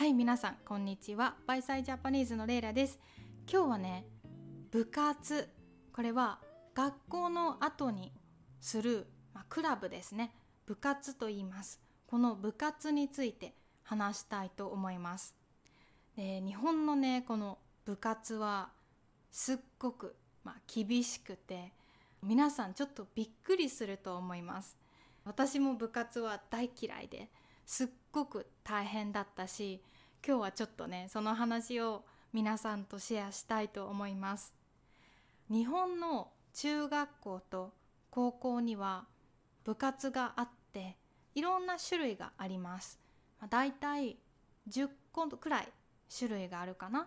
はい皆さんこんにちはバイサイジャパニーズのレイラです今日はね部活これは学校の後にする、まあ、クラブですね部活と言いますこの部活について話したいと思いますで日本のねこの部活はすっごく、まあ、厳しくて皆さんちょっとびっくりすると思います私も部活は大嫌いですっごく大変だったし今日はちょっとねその話を皆さんとシェアしたいと思います日本の中学校と高校には部活があっていろんな種類がありますだいたい10個くらい種類があるかな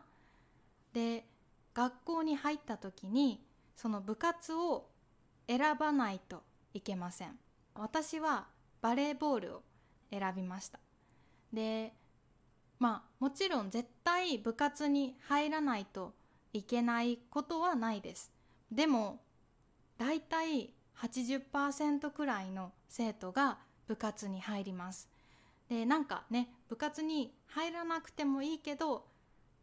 で学校に入った時にその部活を選ばないといけません私はバレーボールを選びましたでまあもちろん絶対部活に入らないといけないことはないですでもだいたい80%くらいの生徒が部活に入りますでなんかね部活に入らなくてもいいけど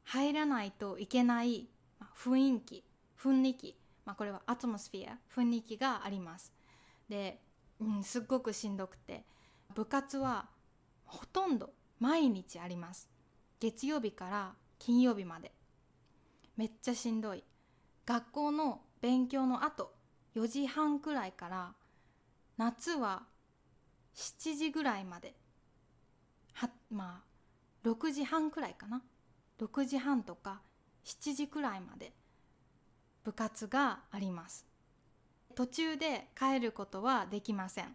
入らないといけない雰囲気雰囲気、まあ、これはアトモスフィア雰囲気がありますで、うん、すっごくしんどくて部活はほとんど毎日あります月曜日から金曜日までめっちゃしんどい学校の勉強のあと4時半くらいから夏は7時ぐらいまではまあ6時半くらいかな6時半とか7時くらいまで部活があります途中で帰ることはできません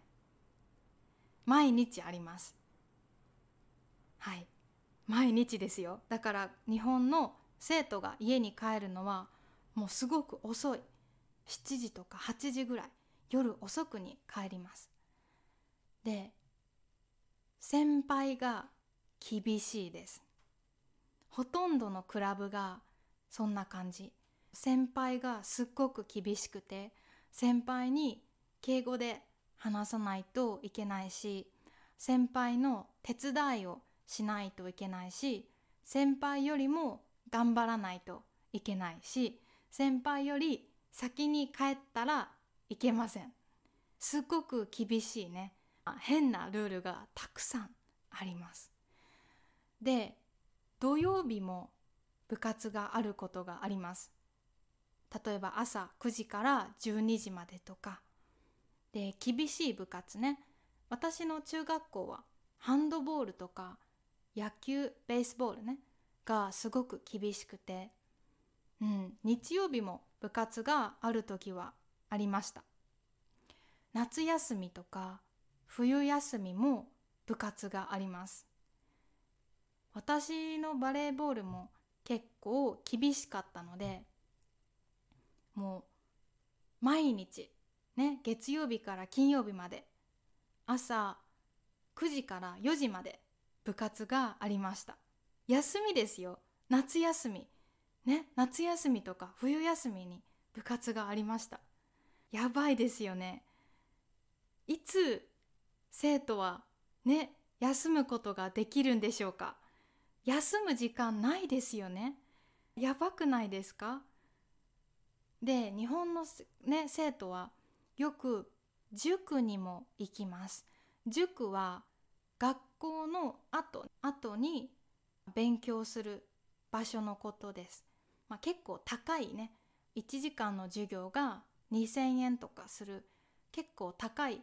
毎日あります。はい毎日ですよだから日本の生徒が家に帰るのはもうすごく遅い7時とか8時ぐらい夜遅くに帰りますで先輩が厳しいですほとんどのクラブがそんな感じ先輩がすっごく厳しくて先輩に敬語で話さないといけないし先輩の手伝いをしないといけないし先輩よりも頑張らないといけないし先輩より先に帰ったらいけませんすっごく厳しいね変なルールがたくさんありますで土曜日も部活があることがあります例えば朝9時から12時までとかで厳しい部活ね私の中学校はハンドボールとか野球ベースボールねがすごく厳しくて、うん、日曜日も部活がある時はありました夏休みとか冬休みも部活があります私のバレーボールも結構厳しかったのでもう毎日ね、月曜日から金曜日まで朝9時から4時まで部活がありました休みですよ夏休みね夏休みとか冬休みに部活がありましたやばいですよねいつ生徒はね休むことができるんでしょうか休む時間ないですよねやばくないですかで日本の、ね、生徒はよく塾にも行きます塾は学校の後後に勉強する場所のことです、まあ、結構高いね1時間の授業が2,000円とかする結構高い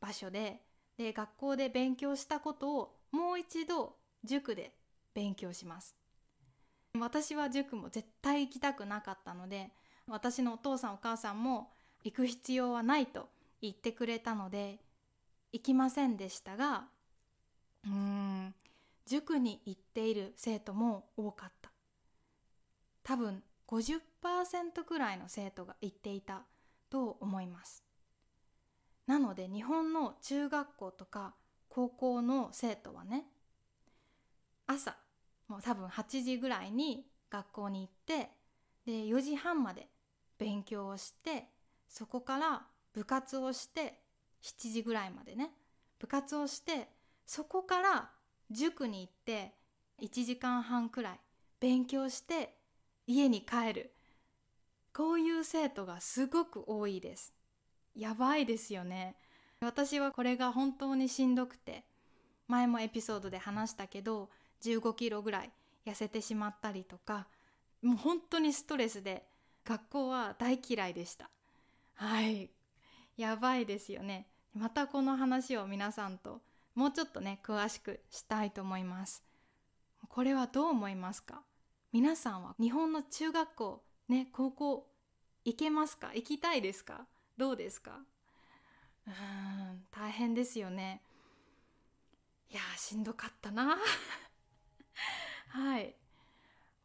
場所でで学校で勉強したことをもう一度塾で勉強します私は塾も絶対行きたくなかったので私のお父さんお母さんも行く必要はないと言ってくれたので行きませんでしたがうーん塾に行っている生徒も多かった多分50%くらいの生徒が行っていたと思いますなので日本の中学校とか高校の生徒はね朝もう多分8時ぐらいに学校に行ってで4時半まで勉強をしてそこから部活をして7時ぐらいまでね部活をしてそこから塾に行って1時間半くらい勉強して家に帰るこういう生徒がすごく多いですやばいですよね私はこれが本当にしんどくて前もエピソードで話したけど15キロぐらい痩せてしまったりとかもう本当にストレスで学校は大嫌いでしたはいやばいですよねまたこの話を皆さんともうちょっとね詳しくしたいと思いますこれはどう思いますか皆さんは日本の中学校ね高校行けますか行きたいですかどうですかうーん大変ですよねいやしんどかったな はい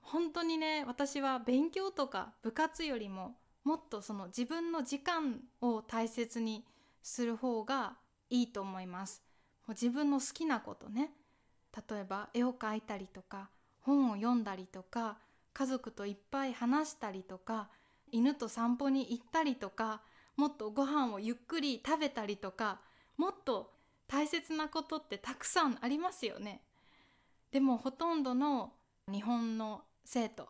本当にね私は勉強とか部活よりももっとその自分の時間を大切にする方がいいと思います。もう自分の好きなことね例えば絵を描いたりとか本を読んだりとか家族といっぱい話したりとか犬と散歩に行ったりとかもっとご飯をゆっくり食べたりとかもっと大切なことってたくさんありますよね。でもほとんどの日本の生徒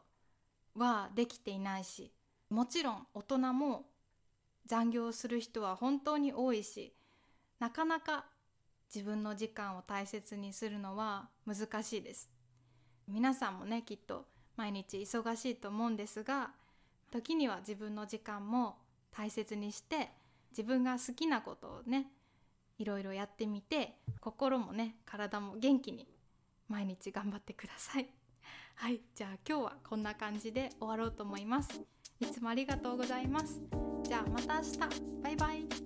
はできていないしもちろん大人も残業する人は本当に多いしなかなか自分の時間を大切にするのは難しいです皆さんもねきっと毎日忙しいと思うんですが時には自分の時間も大切にして自分が好きなことをねいろいろやってみて心もね体も元気に毎日頑張ってください。はいじゃあ今日はこんな感じで終わろうと思いますいつもありがとうございますじゃあまた明日バイバイ